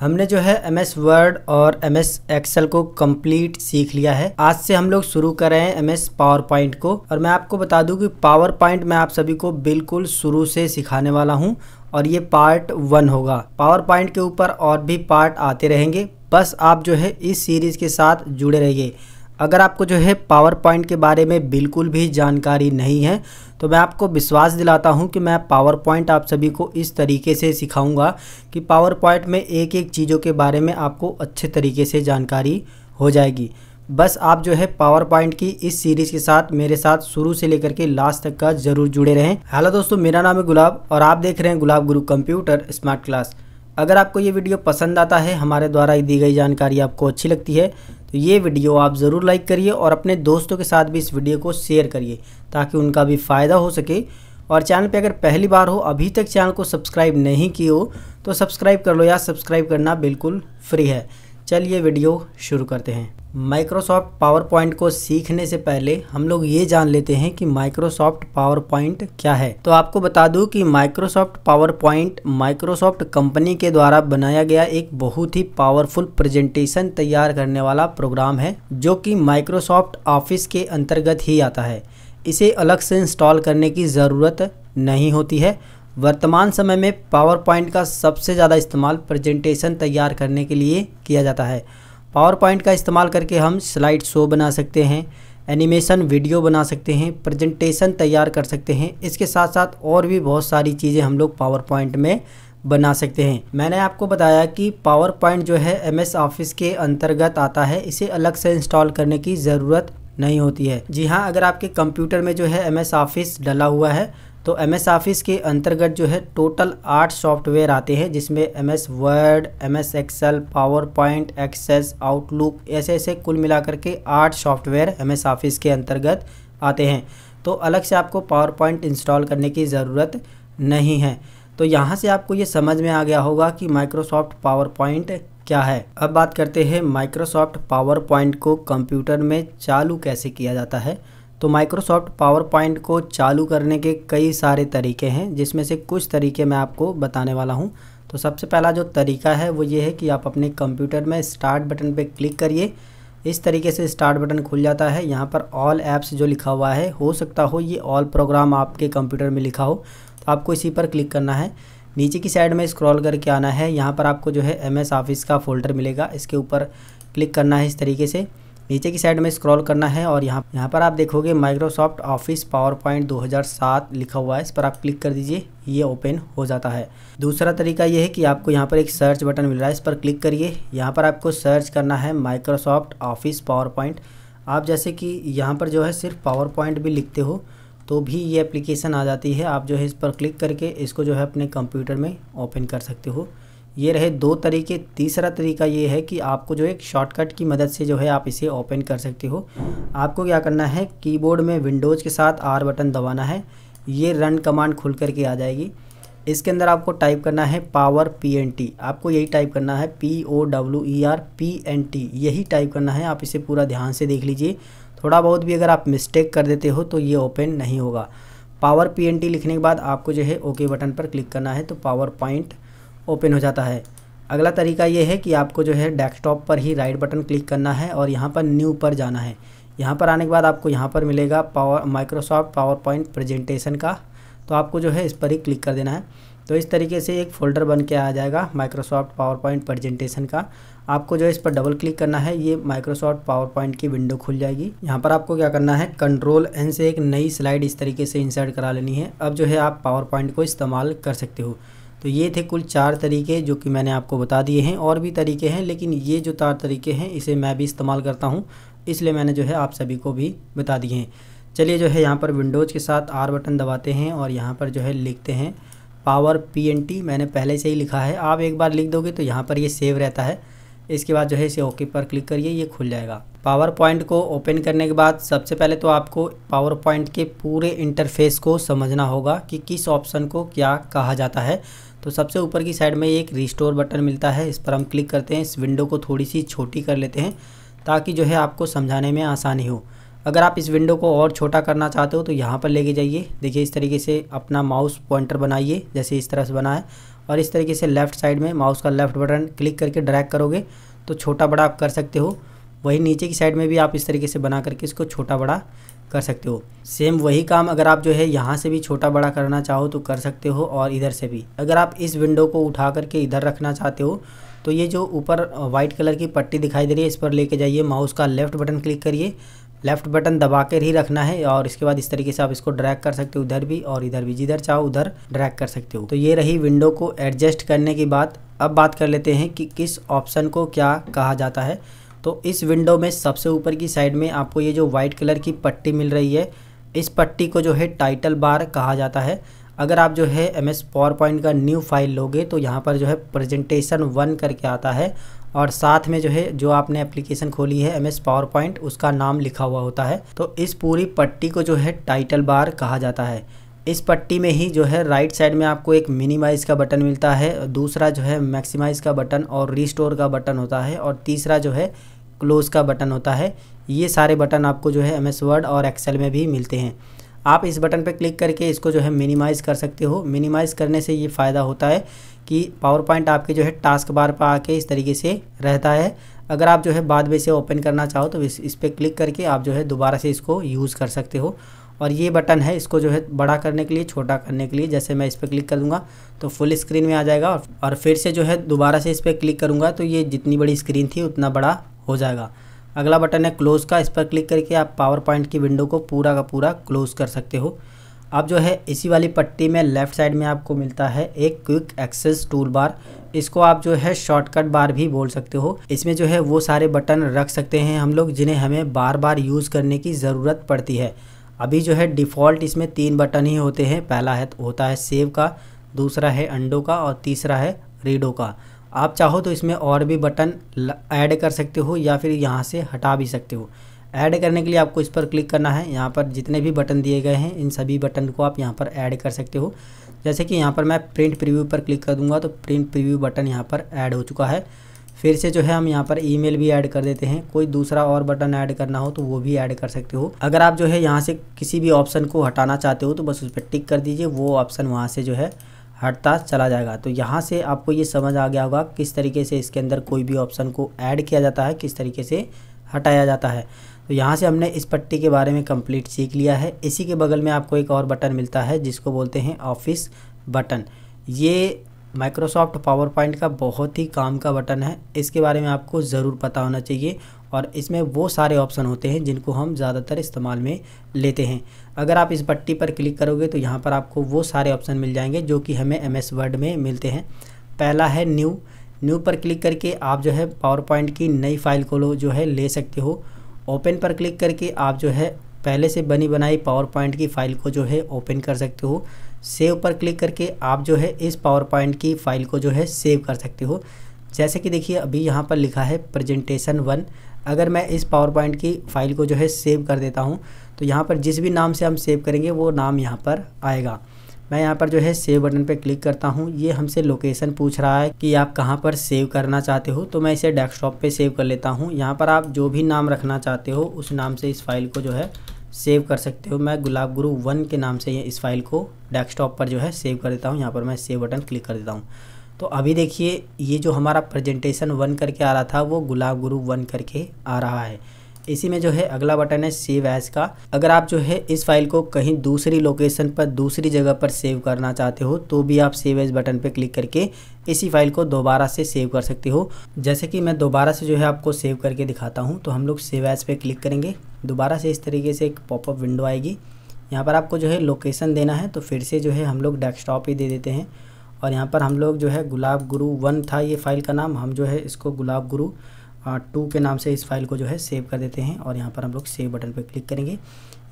हमने जो है एम एस वर्ड और एम एस एक्सेल को कंप्लीट सीख लिया है आज से हम लोग शुरू कर रहे हैं एम एस पावर पॉइंट को और मैं आपको बता दूं कि पावर पॉइंट मैं आप सभी को बिल्कुल शुरू से सिखाने वाला हूं और ये पार्ट वन होगा पावर पॉइंट के ऊपर और भी पार्ट आते रहेंगे बस आप जो है इस सीरीज़ के साथ जुड़े रहिए अगर आपको जो है पावर पॉइंट के बारे में बिल्कुल भी जानकारी नहीं है तो मैं आपको विश्वास दिलाता हूं कि मैं पावर पॉइंट आप सभी को इस तरीके से सिखाऊंगा कि पावर पॉइंट में एक एक चीज़ों के बारे में आपको अच्छे तरीके से जानकारी हो जाएगी बस आप जो है पावर पॉइंट की इस सीरीज़ के साथ मेरे साथ शुरू से लेकर के लास्ट तक का जरूर जुड़े रहें हेलो दोस्तों मेरा नाम है गुलाब और आप देख रहे हैं गुलाब गुरु कंप्यूटर स्मार्ट क्लास अगर आपको ये वीडियो पसंद आता है हमारे द्वारा दी गई जानकारी आपको अच्छी लगती है तो ये वीडियो आप ज़रूर लाइक करिए और अपने दोस्तों के साथ भी इस वीडियो को शेयर करिए ताकि उनका भी फ़ायदा हो सके और चैनल पे अगर पहली बार हो अभी तक चैनल को सब्सक्राइब नहीं की हो तो सब्सक्राइब कर लो यार सब्सक्राइब करना बिल्कुल फ्री है चलिए वीडियो शुरू करते हैं माइक्रोसॉफ्ट पावर पॉइंट को सीखने से पहले हम लोग ये जान लेते हैं कि माइक्रोसॉफ्ट पावर पॉइंट क्या है तो आपको बता दूं कि Microsoft PowerPoint Microsoft company के द्वारा बनाया गया एक बहुत ही पावरफुल प्रेजेंटेशन तैयार करने वाला प्रोग्राम है जो कि माइक्रोसॉफ्ट ऑफिस के अंतर्गत ही आता है इसे अलग से इंस्टॉल करने की ज़रूरत नहीं होती है वर्तमान समय में पावर पॉइंट का सबसे ज़्यादा इस्तेमाल प्रेजेंटेशन तैयार करने के लिए किया जाता है पावर पॉइंट का इस्तेमाल करके हम स्लाइड शो बना सकते हैं एनिमेशन वीडियो बना सकते हैं प्रेजेंटेशन तैयार कर सकते हैं इसके साथ साथ और भी बहुत सारी चीज़ें हम लोग पावर पॉइंट में बना सकते हैं मैंने आपको बताया कि पावर पॉइंट जो है एम एस ऑफिस के अंतर्गत आता है इसे अलग से इंस्टॉल करने की ज़रूरत नहीं होती है जी हाँ अगर आपके कंप्यूटर में जो है एम एस ऑफिस डला हुआ है तो एम एस ऑफिस के अंतर्गत जो है टोटल आठ सॉफ्टवेयर आते हैं जिसमें M S Word M S Excel PowerPoint Access Outlook ऐसे ऐसे कुल मिलाकर के आठ सॉफ्टवेयर एम एस ऑफिस के अंतर्गत आते हैं तो अलग से आपको पावर पॉइंट इंस्टॉल करने की ज़रूरत नहीं है तो यहाँ से आपको ये समझ में आ गया होगा कि माइक्रोसॉफ्ट पावर पॉइंट क्या है अब बात करते हैं माइक्रोसॉफ्ट पावर पॉइंट को कंप्यूटर में चालू कैसे किया जाता है तो माइक्रोसॉफ्ट पावर पॉइंट को चालू करने के कई सारे तरीके हैं जिसमें से कुछ तरीके मैं आपको बताने वाला हूँ तो सबसे पहला जो तरीका है वो ये है कि आप अपने कंप्यूटर में स्टार्ट बटन पर क्लिक करिए इस तरीके से स्टार्ट बटन खुल जाता है यहाँ पर ऑल ऐप्स जो लिखा हुआ है हो सकता हो ये ऑल प्रोग्राम आपके कंप्यूटर में लिखा हो तो आपको इसी पर क्लिक करना है नीचे की साइड में स्क्रॉल करके आना है यहाँ पर आपको जो है एम एस ऑफिस का फोल्डर मिलेगा इसके ऊपर क्लिक करना है इस तरीके से नीचे की साइड में स्क्रॉल करना है और यहाँ यहाँ पर आप देखोगे माइक्रोसॉफ्ट ऑफिस पावर पॉइंट दो लिखा हुआ है इस पर आप क्लिक कर दीजिए ये ओपन हो जाता है दूसरा तरीका ये है कि आपको यहाँ पर एक सर्च बटन मिल रहा है इस पर क्लिक करिए यहाँ पर आपको सर्च करना है माइक्रोसॉफ्ट ऑफिस पावर पॉइंट आप जैसे कि यहाँ पर जो है सिर्फ पावर पॉइंट भी लिखते हो तो भी ये एप्लीकेशन आ जाती है आप जो है इस पर क्लिक करके इसको जो है अपने कंप्यूटर में ओपन कर सकते हो ये रहे दो तरीके तीसरा तरीका ये है कि आपको जो एक शॉर्टकट की मदद से जो है आप इसे ओपन कर सकते हो आपको क्या करना है कीबोर्ड में विंडोज़ के साथ आर बटन दबाना है ये रन कमांड खुल करके आ जाएगी इसके अंदर आपको टाइप करना है पावर पी एन टी आपको यही टाइप करना है P O W E R P N T यही टाइप करना है आप इसे पूरा ध्यान से देख लीजिए थोड़ा बहुत भी अगर आप मिस्टेक कर देते हो तो ये ओपन नहीं होगा पावर पी एन टी लिखने के बाद आपको जो है ओके बटन पर क्लिक करना है तो पावर पॉइंट ओपन हो जाता है अगला तरीका ये है कि आपको जो है डेस्कटॉप पर ही राइट बटन क्लिक करना है और यहाँ पर न्यू पर जाना है यहाँ पर आने के बाद आपको यहाँ पर मिलेगा power Microsoft PowerPoint presentation का तो आपको जो है इस पर ही क्लिक कर देना है तो इस तरीके से एक फ़ोल्डर बन के आ जाएगा माइक्रोसॉफ्ट पावर पॉइंट प्रेजेंटेशन का आपको जो है इस पर डबल क्लिक करना है ये माइक्रोसॉफ्ट पावर पॉइंट की विंडो खुल जाएगी यहाँ पर आपको क्या करना है कंट्रोल एन से एक नई स्लाइड इस तरीके से इंसर्ट करा लेनी है अब जो है आप पावर पॉइंट को इस्तेमाल कर सकते हो तो ये थे कुल चार तरीके जो कि मैंने आपको बता दिए हैं और भी तरीके हैं लेकिन ये जो चार तरीके हैं इसे मैं भी इस्तेमाल करता हूँ इसलिए मैंने जो है आप सभी को भी बता दिए हैं चलिए जो है यहाँ पर विंडोज़ के साथ आर बटन दबाते हैं और यहाँ पर जो है लिखते हैं पावर पी एन टी मैंने पहले से ही लिखा है आप एक बार लिख दोगे तो यहाँ पर ये सेव रहता है इसके बाद जो है इसे ओके पर क्लिक करिए ये खुल जाएगा पावर पॉइंट को ओपन करने के बाद सबसे पहले तो आपको पावर पॉइंट के पूरे इंटरफेस को समझना होगा कि किस ऑप्शन को क्या कहा जाता है तो सबसे ऊपर की साइड में एक रिस्टोर बटन मिलता है इस पर हम क्लिक करते हैं इस विंडो को थोड़ी सी छोटी कर लेते हैं ताकि जो है आपको समझाने में आसानी हो अगर आप इस विंडो को और छोटा करना चाहते हो तो यहाँ पर लेके जाइए देखिए इस तरीके से अपना माउस पॉइंटर बनाइए जैसे इस तरह से बना है और इस तरीके से लेफ्ट साइड में माउस का लेफ्ट बटन क्लिक करके ड्रैग करोगे तो छोटा बड़ा आप कर सकते हो वही नीचे की साइड में भी आप इस तरीके से बना करके इसको छोटा बड़ा कर सकते हो सेम वही काम अगर आप जो है यहाँ से भी छोटा बड़ा करना चाहो तो कर सकते हो और इधर से भी अगर आप इस विंडो को उठा करके इधर रखना चाहते हो तो ये जो ऊपर वाइट कलर की पट्टी दिखाई दे रही है इस पर लेके जाइए माउस का लेफ्ट बटन क्लिक करिए लेफ्ट बटन दबा कर ही रखना है और इसके बाद इस तरीके से आप इसको ड्रैग कर सकते हो उधर भी और इधर भी जिधर चाहो उधर ड्रैग कर सकते हो तो ये रही विंडो को एडजस्ट करने की बात अब बात कर लेते हैं कि किस ऑप्शन को क्या कहा जाता है तो इस विंडो में सबसे ऊपर की साइड में आपको ये जो वाइट कलर की पट्टी मिल रही है इस पट्टी को जो है टाइटल बार कहा जाता है अगर आप जो है एम एस पावर पॉइंट का न्यू फाइल लोगे तो यहाँ पर जो है प्रेजेंटेशन वन करके आता है और साथ में जो है जो आपने एप्लीकेशन खोली है एम एस पावर पॉइंट उसका नाम लिखा हुआ होता है तो इस पूरी पट्टी को जो है टाइटल बार कहा जाता है इस पट्टी में ही जो है राइट साइड में आपको एक मिनिमाइज़ का बटन मिलता है दूसरा जो है मैक्सिमाइज़ का बटन और रिस्टोर का बटन होता है और तीसरा जो है क्लोज़ का बटन होता है ये सारे बटन आपको जो है एम एस वर्ड और एक्सेल में भी मिलते हैं आप इस बटन पर क्लिक करके इसको जो है मिनिमाइज़ कर सकते हो मिनिमाइज़ करने से ये फ़ायदा होता है कि पावर पॉइंट आपके जो है टास्क बार पर आके इस तरीके से रहता है अगर आप जो है बाद में इसे ओपन करना चाहो तो इस पर क्लिक करके आप जो है दोबारा से इसको यूज़ कर सकते हो और ये बटन है इसको जो है बड़ा करने के लिए छोटा करने के लिए जैसे मैं इस पर क्लिक कर दूँगा तो फुल स्क्रीन में आ जाएगा और फिर से जो है दोबारा से इस पर क्लिक करूँगा तो ये जितनी बड़ी स्क्रीन थी उतना बड़ा हो जाएगा अगला बटन है क्लोज़ का इस पर क्लिक करके आप पावर पॉइंट की विंडो को पूरा का पूरा क्लोज़ कर सकते हो अब जो है इसी वाली पट्टी में लेफ़्ट साइड में आपको मिलता है एक क्विक एक्सेस टूल बार इसको आप जो है शॉर्टकट बार भी बोल सकते हो इसमें जो है वो सारे बटन रख सकते हैं हम लोग जिन्हें हमें बार बार यूज़ करने की ज़रूरत पड़ती है अभी जो है डिफ़ॉल्ट इसमें तीन बटन ही होते हैं पहला है होता है सेव का दूसरा है अंडो का और तीसरा है रीडो का आप चाहो तो इसमें और भी बटन ऐड कर सकते हो या फिर यहाँ से हटा भी सकते हो ऐड करने के लिए आपको इस पर क्लिक करना है यहाँ पर जितने भी बटन दिए गए हैं इन सभी बटन को आप यहाँ पर ऐड कर सकते हो जैसे कि यहाँ पर मैं प्रिंट प्रीव्यू पर क्लिक कर दूंगा तो प्रिंट प्रीव्यू बटन यहाँ पर ऐड हो चुका है फिर से जो है हम यहाँ पर ईमेल भी ऐड कर देते हैं कोई दूसरा और बटन ऐड करना हो तो वो भी ऐड कर सकते हो अगर आप जो है यहाँ से किसी भी ऑप्शन को हटाना चाहते हो तो बस उस पर टिक कर दीजिए वो ऑप्शन वहाँ से जो है हटता चला जाएगा तो यहाँ से आपको ये समझ आ गया होगा किस तरीके से इसके अंदर कोई भी ऑप्शन को ऐड किया जाता है किस तरीके से हटाया जाता है तो यहाँ से हमने इस पट्टी के बारे में कंप्लीट सीख लिया है इसी के बगल में आपको एक और बटन मिलता है जिसको बोलते हैं ऑफिस बटन ये माइक्रोसॉफ्ट पावर पॉइंट का बहुत ही काम का बटन है इसके बारे में आपको ज़रूर पता होना चाहिए और इसमें वो सारे ऑप्शन होते हैं जिनको हम ज़्यादातर इस्तेमाल में लेते हैं अगर आप इस पट्टी पर क्लिक करोगे तो यहाँ पर आपको वो सारे ऑप्शन मिल जाएंगे जो कि हमें एम एस वर्ड में मिलते हैं पहला है न्यू न्यू पर क्लिक करके आप जो है पावर पॉइंट की नई फाइल को जो है ले सकते हो ओपन पर क्लिक करके आप जो है पहले से बनी बनाई पावर पॉइंट की फाइल को जो है ओपन कर सकते हो सेव पर क्लिक करके आप जो है इस पावर पॉइंट की फाइल को जो है सेव कर सकते हो जैसे कि देखिए अभी यहाँ पर लिखा है प्रेजेंटेशन वन अगर मैं इस पावर पॉइंट की फाइल को जो है सेव कर देता हूँ तो यहाँ पर जिस भी नाम से हम सेव करेंगे वो नाम यहाँ पर आएगा मैं यहाँ पर जो है सेव बटन पे क्लिक करता हूँ ये हमसे लोकेशन पूछ रहा है कि आप कहाँ पर सेव करना चाहते हो तो मैं इसे डेस्कटॉप पे सेव कर लेता हूँ यहाँ पर आप जो भी नाम रखना चाहते हो उस नाम से इस फाइल को जो है सेव कर सकते हो मैं गुलाब गुरु वन के नाम से इस फाइल को डेस्कटॉप पर जो है सेव कर देता हूँ यहाँ पर मैं सेव बटन क्लिक कर देता हूँ तो अभी देखिए ये जो हमारा प्रेजेंटेशन वन करके आ रहा था वो गुलाब गुरु वन करके आ रहा है इसी में जो है अगला बटन है सेव एज का अगर आप जो है इस फाइल को कहीं दूसरी लोकेशन पर दूसरी जगह पर सेव करना चाहते हो तो भी आप सेव एज बटन पर क्लिक करके इसी फाइल को दोबारा से सेव कर सकते हो जैसे कि मैं दोबारा से जो है आपको सेव करके दिखाता हूँ तो हम लोग सेव एज पे क्लिक करेंगे दोबारा से इस तरीके से एक पॉपअप विंडो आएगी यहाँ पर आपको जो है लोकेशन देना है तो फिर से जो है हम लोग डेस्कटॉप ही दे देते हैं और यहाँ पर हम लोग जो है गुलाब गुरु वन था ये फ़ाइल का नाम हम जो है इसको गुलाब गुरु टू के नाम से इस फाइल को जो है सेव कर देते हैं और यहाँ पर हम लोग सेव बटन पर क्लिक करेंगे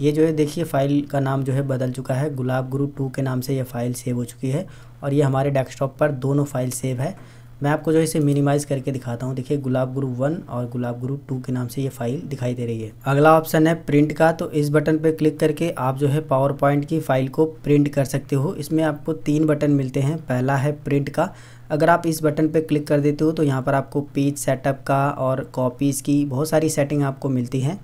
ये जो है देखिए फ़ाइल का नाम जो है बदल चुका है गुलाब गुरु टू के नाम से यह फ़ाइल सेव हो चुकी है और ये हमारे डेस्कटॉप पर दोनों फाइल सेव है मैं आपको जो है इसे मिनिमाइज़ करके दिखाता हूँ देखिए गुलाब गुरु वन और गुलाब गुरु टू के नाम से ये फाइल दिखाई दे रही है अगला ऑप्शन है प्रिंट का तो इस बटन पर क्लिक करके आप जो है पावर पॉइंट की फाइल को प्रिंट कर सकते हो इसमें आपको तीन बटन मिलते हैं पहला है प्रिंट का अगर आप इस बटन पर क्लिक कर देते हो तो यहाँ पर आपको पेज सेटअप का और कॉपीज़ की बहुत सारी सेटिंग आपको मिलती हैं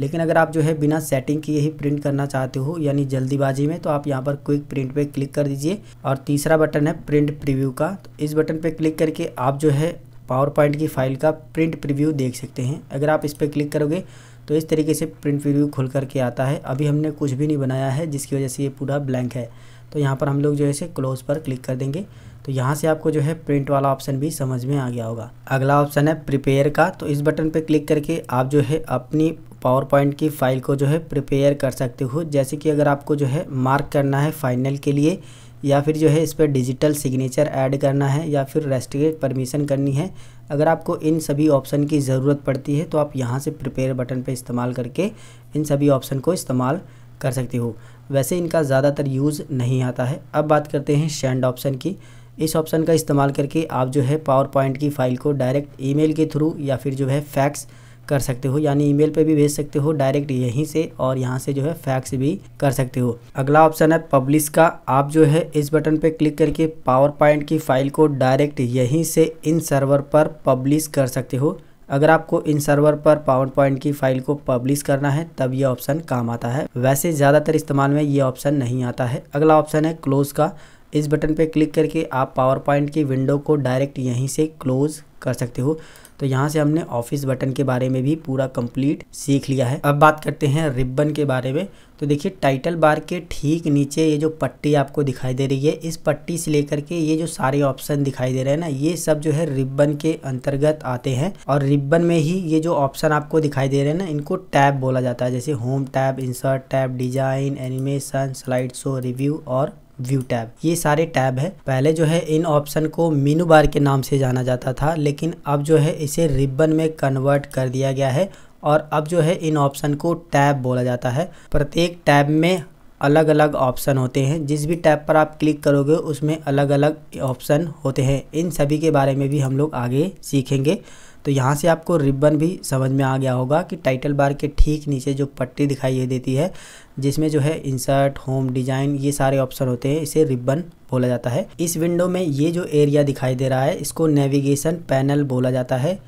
लेकिन अगर आप जो है बिना सेटिंग के ही प्रिंट करना चाहते हो यानी जल्दीबाजी में तो आप यहाँ पर क्विक प्रिंट पे क्लिक कर दीजिए और तीसरा बटन है प्रिंट प्रीव्यू का तो इस बटन पे क्लिक करके आप जो है पावर पॉइंट की फाइल का प्रिंट प्रीव्यू देख सकते हैं अगर आप इस पर क्लिक करोगे तो इस तरीके से प्रिंट प्रिव्यू खुल करके आता है अभी हमने कुछ भी नहीं बनाया है जिसकी वजह से ये पूरा ब्लैंक है तो यहाँ पर हम लोग जो है इसे क्लोज पर क्लिक कर देंगे तो यहाँ से आपको जो है प्रिंट वाला ऑप्शन भी समझ में आ गया होगा अगला ऑप्शन है प्रिपेयर का तो इस बटन पर क्लिक करके आप जो है अपनी पावर पॉइंट की फ़ाइल को जो है प्रिपेयर कर सकते हो जैसे कि अगर आपको जो है मार्क करना है फाइनल के लिए या फिर जो है इस पर डिजिटल सिग्नेचर ऐड करना है या फिर रेस्ट्रिक्ट परमिशन करनी है अगर आपको इन सभी ऑप्शन की ज़रूरत पड़ती है तो आप यहाँ से प्रिपेयर बटन पर इस्तेमाल करके इन सभी ऑप्शन को इस्तेमाल कर सकते हो वैसे इनका ज़्यादातर यूज़ नहीं आता है अब बात करते हैं सेंड ऑप्शन की इस ऑप्शन का इस्तेमाल करके आप जो है पावर पॉइंट की फ़ाइल को डायरेक्ट ईमेल के थ्रू या फिर जो है फैक्स कर सकते हो यानी ईमेल पे भी भेज सकते हो डायरेक्ट यहीं से और यहाँ से जो है फैक्स भी कर सकते हो अगला ऑप्शन है पब्लिश का आप जो है इस बटन पे क्लिक करके पावर पॉइंट की फाइल को डायरेक्ट यहीं से इन सर्वर पर पब्लिश कर सकते हो अगर आपको इन सर्वर पर पावर पॉइंट की फाइल को पब्लिश करना है तब ये ऑप्शन काम आता है वैसे ज़्यादातर इस्तेमाल में ये ऑप्शन नहीं आता है अगला ऑप्शन है क्लोज का इस बटन पर क्लिक करके आप पावर पॉइंट की विंडो को डायरेक्ट यहीं से क्लोज़ कर सकते हो तो यहाँ से हमने ऑफिस बटन के बारे में भी पूरा कंप्लीट सीख लिया है अब बात करते हैं रिबन के बारे में तो देखिए टाइटल बार के ठीक नीचे ये जो पट्टी आपको दिखाई दे रही है इस पट्टी से लेकर के ये जो सारे ऑप्शन दिखाई दे रहे हैं ना ये सब जो है रिबन के अंतर्गत आते हैं और रिबन में ही ये जो ऑप्शन आपको दिखाई दे रहे हैं ना इनको टैब बोला जाता है जैसे home tab insert tab design animation slide show review और व्यू टैब ये सारे टैब है पहले जो है इन ऑप्शन को मीनू बार के नाम से जाना जाता था लेकिन लेकिन अब जो है इसे रिबन में कन्वर्ट कर दिया गया है और अब जो है इन ऑप्शन को टैब बोला जाता है प्रत्येक टैब में अलग अलग ऑप्शन होते हैं जिस भी टैब पर आप क्लिक करोगे उसमें अलग अलग ऑप्शन होते हैं इन सभी के बारे में भी हम लोग आगे सीखेंगे तो यहाँ से आपको रिबन भी समझ में आ गया होगा कि टाइटल बार के ठीक नीचे जो पट्टी दिखाई देती है जिसमें जो है इंसर्ट होम डिजाइन ये सारे ऑप्शन होते हैं इसे रिबन बोला जाता है इस विंडो में ये जो एरिया दिखाई दे रहा है इसको नेविगेशन पैनल बोला जाता है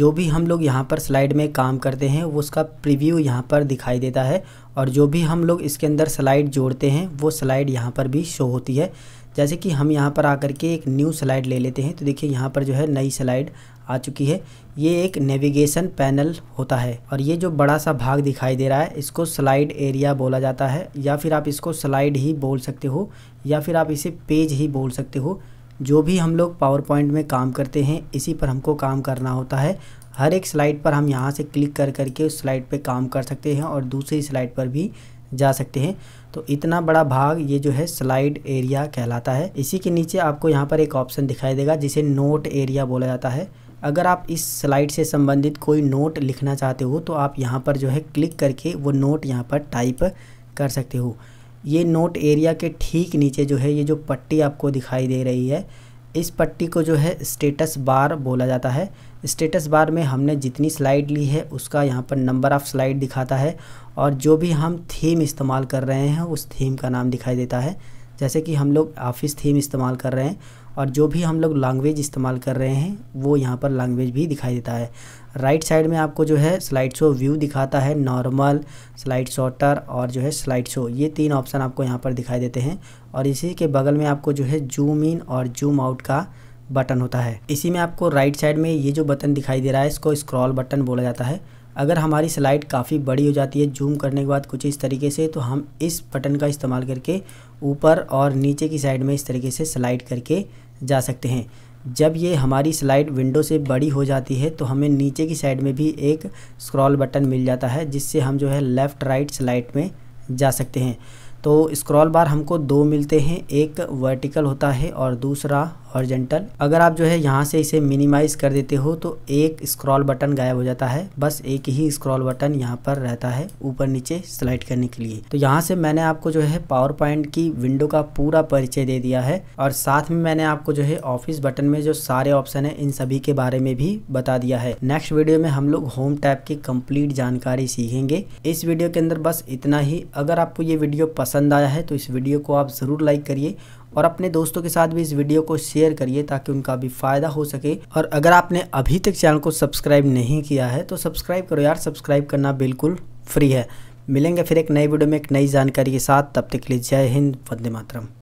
जो भी हम लोग यहाँ पर स्लाइड में काम करते हैं वो उसका प्रीव्यू यहाँ पर दिखाई देता है और जो भी हम लोग इसके अंदर स्लाइड जोड़ते हैं वो स्लाइड यहाँ पर भी शो होती है जैसे कि हम यहाँ पर आकर के एक न्यू स्लाइड ले लेते हैं तो देखिए यहाँ पर जो है नई स्लाइड आ चुकी है ये एक नेविगेशन पैनल होता है और ये जो बड़ा सा भाग दिखाई दे रहा है इसको स्लाइड एरिया बोला जाता है या फिर आप इसको स्लाइड ही बोल सकते हो या फिर आप इसे पेज ही बोल सकते हो जो भी हम लोग पावर पॉइंट में काम करते हैं इसी पर हमको काम करना होता है हर एक स्लाइड पर हम यहाँ से क्लिक कर करके उस स्लाइड पर काम कर सकते हैं और दूसरी स्लाइड पर भी जा सकते हैं तो इतना बड़ा भाग ये जो है स्लाइड एरिया कहलाता है इसी के नीचे आपको यहाँ पर एक ऑप्शन दिखाई देगा जिसे नोट एरिया बोला जाता है अगर आप इस स्लाइड से संबंधित कोई नोट लिखना चाहते हो तो आप यहाँ पर जो है क्लिक करके वो नोट यहाँ पर टाइप कर सकते हो ये नोट एरिया के ठीक नीचे जो है ये जो पट्टी आपको दिखाई दे रही है इस पट्टी को जो है स्टेटस बार बोला जाता है स्टेटस बार में हमने जितनी स्लाइड ली है उसका यहाँ पर नंबर ऑफ़ स्लाइड दिखाता है और जो भी हम थीम इस्तेमाल कर रहे हैं उस थीम का नाम दिखाई देता है जैसे कि हम लोग ऑफिस थीम इस्तेमाल कर रहे हैं और जो भी हम लोग लैंग्वेज इस्तेमाल कर रहे हैं वो यहाँ पर लैंग्वेज भी दिखाई देता है राइट right साइड में आपको जो है स्लाइड शो व्यू दिखाता है नॉर्मल स्लाइड शॉटर और जो है स्लाइड शो ये तीन ऑप्शन आपको यहाँ पर दिखाई देते हैं और इसी के बगल में आपको जो है जूम इन और जूम आउट का बटन होता है इसी में आपको राइट साइड में ये जो बटन दिखाई दे रहा है इसको स्क्रॉल बटन बोला जाता है अगर हमारी स्लाइड काफ़ी बड़ी हो जाती है जूम करने के बाद कुछ इस तरीके से तो हम इस बटन का इस्तेमाल करके ऊपर और नीचे की साइड में इस तरीके से स्लाइड करके जा सकते हैं जब ये हमारी स्लाइड विंडो से बड़ी हो जाती है तो हमें नीचे की साइड में भी एक स्क्रॉल बटन मिल जाता है जिससे हम जो है लेफ़्ट राइट स्लाइड में जा सकते हैं तो स्क्रॉल बार हमको दो मिलते हैं एक वर्टिकल होता है और दूसरा हॉर्जेंटल अगर आप जो है यहाँ से इसे मिनिमाइज कर देते हो तो एक स्क्रॉल बटन गायब हो जाता है बस एक ही स्क्रॉल बटन यहाँ पर रहता है ऊपर नीचे स्लाइड करने के लिए तो यहाँ से मैंने आपको जो है पावर पॉइंट की विंडो का पूरा परिचय दे दिया है और साथ में मैंने आपको जो है ऑफिस बटन में जो सारे ऑप्शन है इन सभी के बारे में भी बता दिया है नेक्स्ट वीडियो में हम लोग होम टैप की कम्प्लीट जानकारी सीखेंगे इस वीडियो के अंदर बस इतना ही अगर आपको ये वीडियो पसंद आया है तो इस वीडियो को आप ज़रूर लाइक करिए और अपने दोस्तों के साथ भी इस वीडियो को शेयर करिए ताकि उनका भी फ़ायदा हो सके और अगर आपने अभी तक चैनल को सब्सक्राइब नहीं किया है तो सब्सक्राइब करो यार सब्सक्राइब करना बिल्कुल फ्री है मिलेंगे फिर एक नई वीडियो में एक नई जानकारी के साथ तब तक के लिए जय हिंद वंदे मातरम